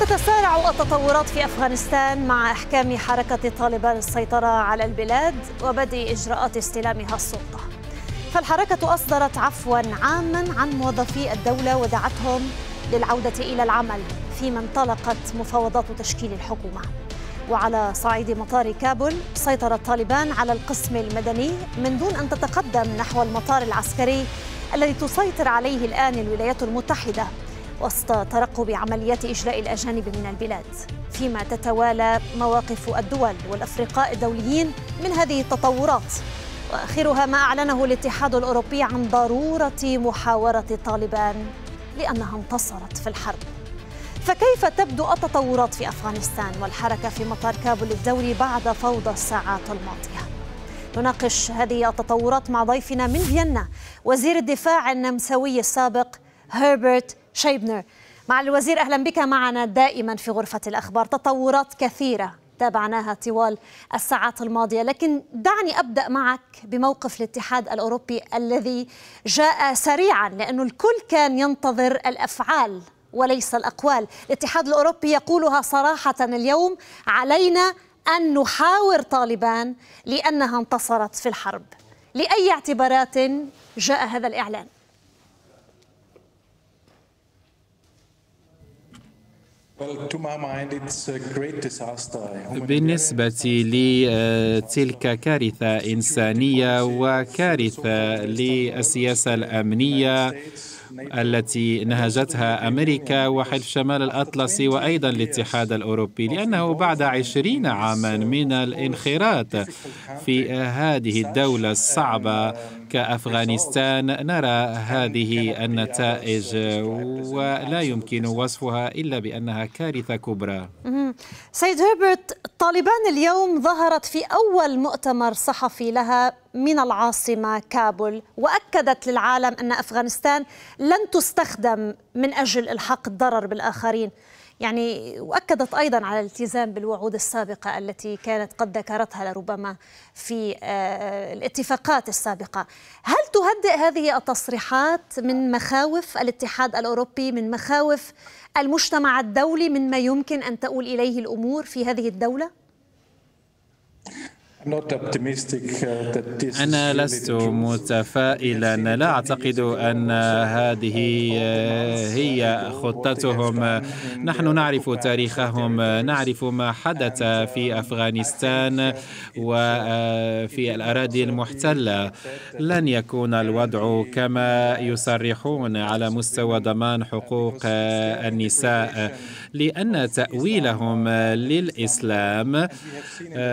تتسارع التطورات في افغانستان مع احكام حركه طالبان السيطره على البلاد وبدء اجراءات استلامها السلطه. فالحركه اصدرت عفوا عاما عن موظفي الدوله ودعتهم للعوده الى العمل فيما انطلقت مفاوضات تشكيل الحكومه. وعلى صعيد مطار كابول سيطر الطالبان على القسم المدني من دون ان تتقدم نحو المطار العسكري الذي تسيطر عليه الان الولايات المتحده وسط ترقب عمليات إجلاء الأجانب من البلاد فيما تتوالى مواقف الدول والأفرقاء الدوليين من هذه التطورات وآخرها ما أعلنه الاتحاد الأوروبي عن ضرورة محاورة طالبان لأنها انتصرت في الحرب فكيف تبدو التطورات في أفغانستان والحركة في مطار كابول الدولي بعد فوضى الساعات الماضية؟ نناقش هذه التطورات مع ضيفنا من فيينا وزير الدفاع النمساوي السابق هربرت شيبنر مع الوزير أهلا بك معنا دائما في غرفة الأخبار تطورات كثيرة تابعناها طوال الساعات الماضية لكن دعني أبدأ معك بموقف الاتحاد الأوروبي الذي جاء سريعا لأن الكل كان ينتظر الأفعال وليس الأقوال الاتحاد الأوروبي يقولها صراحة اليوم علينا أن نحاور طالبان لأنها انتصرت في الحرب لأي اعتبارات جاء هذا الإعلان بالنسبة لتلك آه، كارثة إنسانية وكارثة للسياسة الأمنية التي نهجتها أمريكا وحلف شمال الأطلسي وأيضا الاتحاد الأوروبي لأنه بعد عشرين عاما من الانخراط في هذه الدولة الصعبة كأفغانستان نرى هذه النتائج ولا يمكن وصفها إلا بأنها كارثة كبرى سيد هربرت طالبان اليوم ظهرت في أول مؤتمر صحفي لها من العاصمة كابول وأكدت للعالم أن أفغانستان لن تستخدم من أجل الحق الضرر بالآخرين يعني واكدت ايضا على الالتزام بالوعود السابقه التي كانت قد ذكرتها لربما في آه، آه، الاتفاقات السابقه، هل تهدئ هذه التصريحات من مخاوف الاتحاد الاوروبي، من مخاوف المجتمع الدولي، من ما يمكن ان تؤول اليه الامور في هذه الدوله؟ Uh, أنا لست متفائلا لا أعتقد أن هذه آه، هي خطتهم نحن نعرف تاريخهم نعرف ما حدث في أفغانستان وفي آه، الأراضي المحتلة لن يكون الوضع كما يصرحون على مستوى ضمان حقوق آه، النساء لأن تأويلهم للإسلام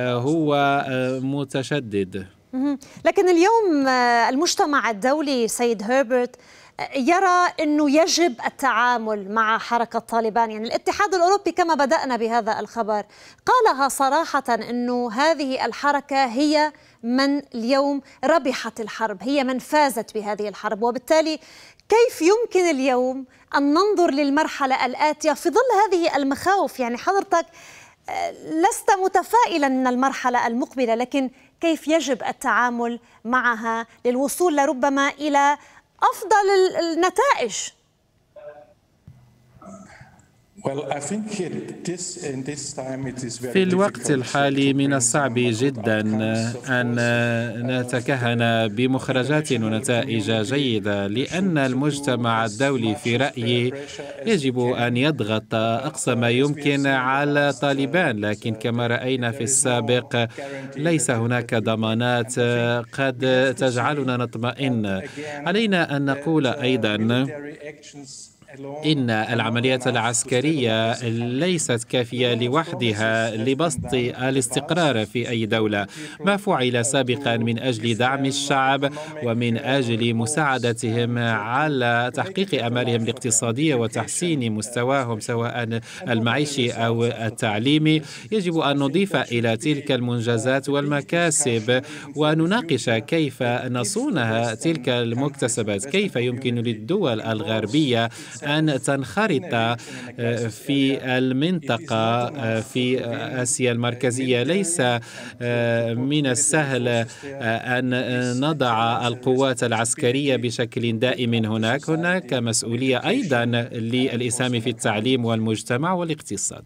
هو متشدد لكن اليوم آه، المجتمع الدولي سيد هيربرت آه، يرى انه يجب التعامل مع حركه طالبان، يعني الاتحاد الاوروبي كما بدانا بهذا الخبر قالها صراحه انه هذه الحركه هي من اليوم ربحت الحرب، هي من فازت بهذه الحرب، وبالتالي كيف يمكن اليوم ان ننظر للمرحله الاتيه في ظل هذه المخاوف، يعني حضرتك لست متفائلا من المرحلة المقبلة لكن كيف يجب التعامل معها للوصول لربما إلى أفضل النتائج في الوقت الحالي من الصعب جدا ان نتكهن بمخرجات ونتائج جيده لان المجتمع الدولي في رايي يجب ان يضغط اقصى ما يمكن على طالبان لكن كما راينا في السابق ليس هناك ضمانات قد تجعلنا نطمئن علينا ان نقول ايضا إن العملية العسكرية ليست كافية لوحدها لبسط الاستقرار في أي دولة ما فعل سابقا من أجل دعم الشعب ومن أجل مساعدتهم على تحقيق أمالهم الاقتصادية وتحسين مستواهم سواء المعيشي أو التعليمي يجب أن نضيف إلى تلك المنجزات والمكاسب ونناقش كيف نصونها تلك المكتسبات كيف يمكن للدول الغربية أن تنخرط آه، في المنطقة آه، في آسيا المركزية ليس آه، من السهل أن نضع القوات العسكرية بشكل دائم هناك هناك مسؤولية أيضا للإسهام في التعليم والمجتمع والاقتصاد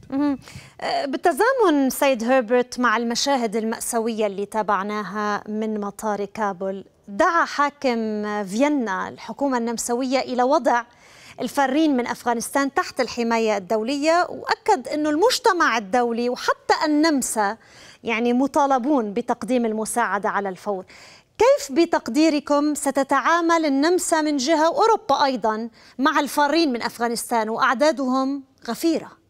بالتزامن سيد هربرت مع المشاهد المأساوية اللي تابعناها من مطار كابول دعا حاكم فيينا الحكومة النمساوية إلى وضع الفارين من أفغانستان تحت الحماية الدولية وأكد أنه المجتمع الدولي وحتى النمسا يعني مطالبون بتقديم المساعدة على الفور كيف بتقديركم ستتعامل النمسا من جهة وأوروبا أيضا مع الفارين من أفغانستان وأعدادهم غفيره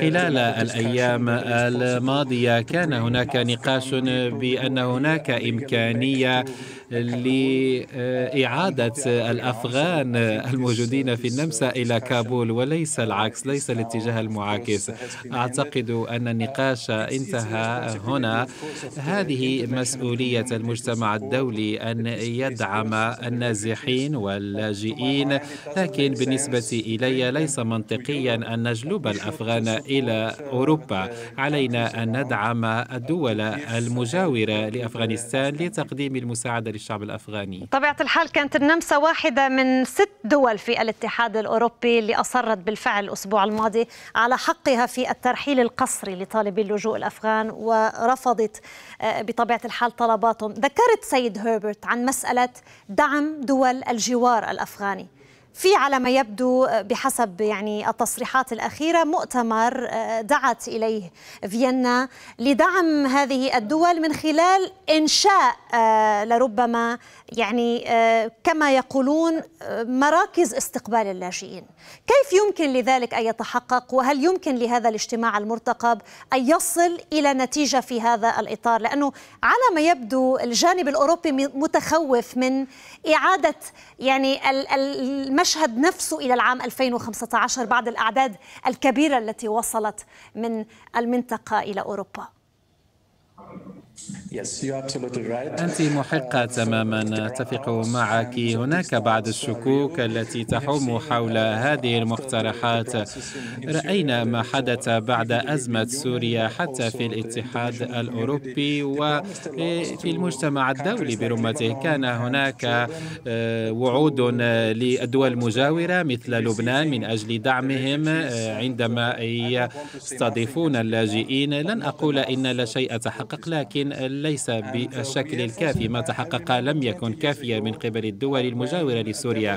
خلال الايام الماضيه كان هناك نقاش بان هناك امكانيه لاعاده الافغان الموجودين في النمسا الى كابول وليس العكس ليس الاتجاه المعاكس اعتقد ان النقاش انتهى هنا هذه مسؤوليه المجتمع الدولي ان يدعم النازحين واللاجئين لكن بالنسبه الي ليس منطقيا أن نجلب الأفغان إلى أوروبا علينا أن ندعم الدول المجاورة لأفغانستان لتقديم المساعدة للشعب الأفغاني طبيعة الحال كانت النمسا واحدة من ست دول في الاتحاد الأوروبي اللي أصرت بالفعل الأسبوع الماضي على حقها في الترحيل القسري لطالبي اللجوء الأفغان ورفضت آه، بطبيعة الحال طلباتهم ذكرت سيد هيربرت عن مسألة دعم دول الجوار الأفغاني في على ما يبدو آه، بحسب يعني التصريحات الأخيرة مؤتمر آه، دعت إليه فيينا لدعم هذه الدول من خلال إنشاء آه، لربما يعني كما يقولون مراكز استقبال اللاجئين كيف يمكن لذلك أن يتحقق وهل يمكن لهذا الاجتماع المرتقب أن يصل إلى نتيجة في هذا الإطار لأنه على ما يبدو الجانب الأوروبي متخوف من إعادة يعني المشهد المشهد نفسه إلى العام 2015 بعد الأعداد الكبيرة التي وصلت من المنطقة إلى أوروبا أنت محقة تماما أتفق معك هناك بعض الشكوك التي تحوم حول هذه المقترحات رأينا ما حدث بعد أزمة سوريا حتى في الاتحاد الأوروبي وفي المجتمع الدولي برمته كان هناك آه، وعود للدول المجاورة مثل لبنان من أجل دعمهم آه، عندما يستضيفون اللاجئين لن أقول إن لا شيء تحقق لكن ولكن ليس بالشكل الكافي ما تحقق لم يكن كافيا من قبل الدول المجاورة لسوريا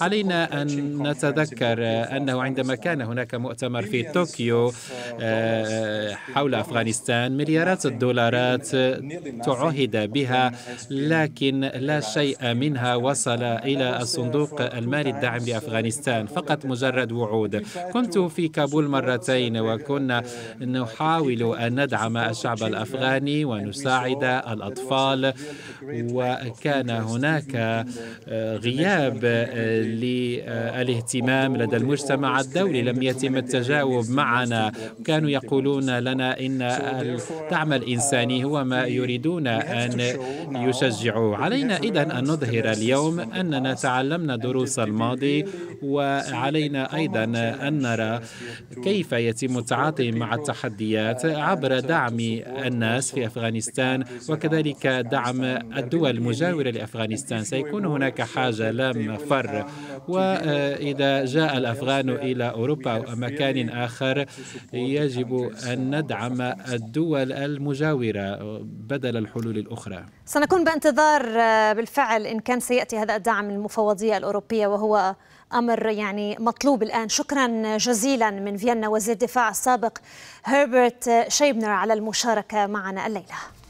علينا أن نتذكر أنه عندما كان هناك مؤتمر في طوكيو آه، حول أفغانستان مليارات الدولارات تعهد بها لكن لا شيء منها وصل إلى الصندوق المالي الداعم لأفغانستان فقط مجرد وعود كنت في كابول مرتين وكنا نحاول أن ندعم الشعب الأفغاني ون يساعد الأطفال وكان هناك آه، غياب آه، للاهتمام لدى المجتمع الدولي لم يتم التجاوب معنا كانوا يقولون لنا إن الدعم الإنساني هو ما يريدون أن يشجعوا علينا إذا أن نظهر اليوم أننا تعلمنا دروس الماضي وعلينا أيضا أن نرى كيف يتم التعاطي مع التحديات عبر دعم الناس في أفغانستان أفغانستان وكذلك دعم الدول المجاورة لأفغانستان سيكون هناك حاجة لا مفر وإذا جاء الأفغان إلى أوروبا أو مكان آخر يجب أن ندعم الدول المجاورة بدل الحلول الأخرى سنكون بانتظار بالفعل إن كان سيأتي هذا الدعم المفوضية الأوروبية وهو امر يعني مطلوب الان شكرا جزيلا من فيينا وزير الدفاع السابق هربرت شيبنر على المشاركه معنا الليله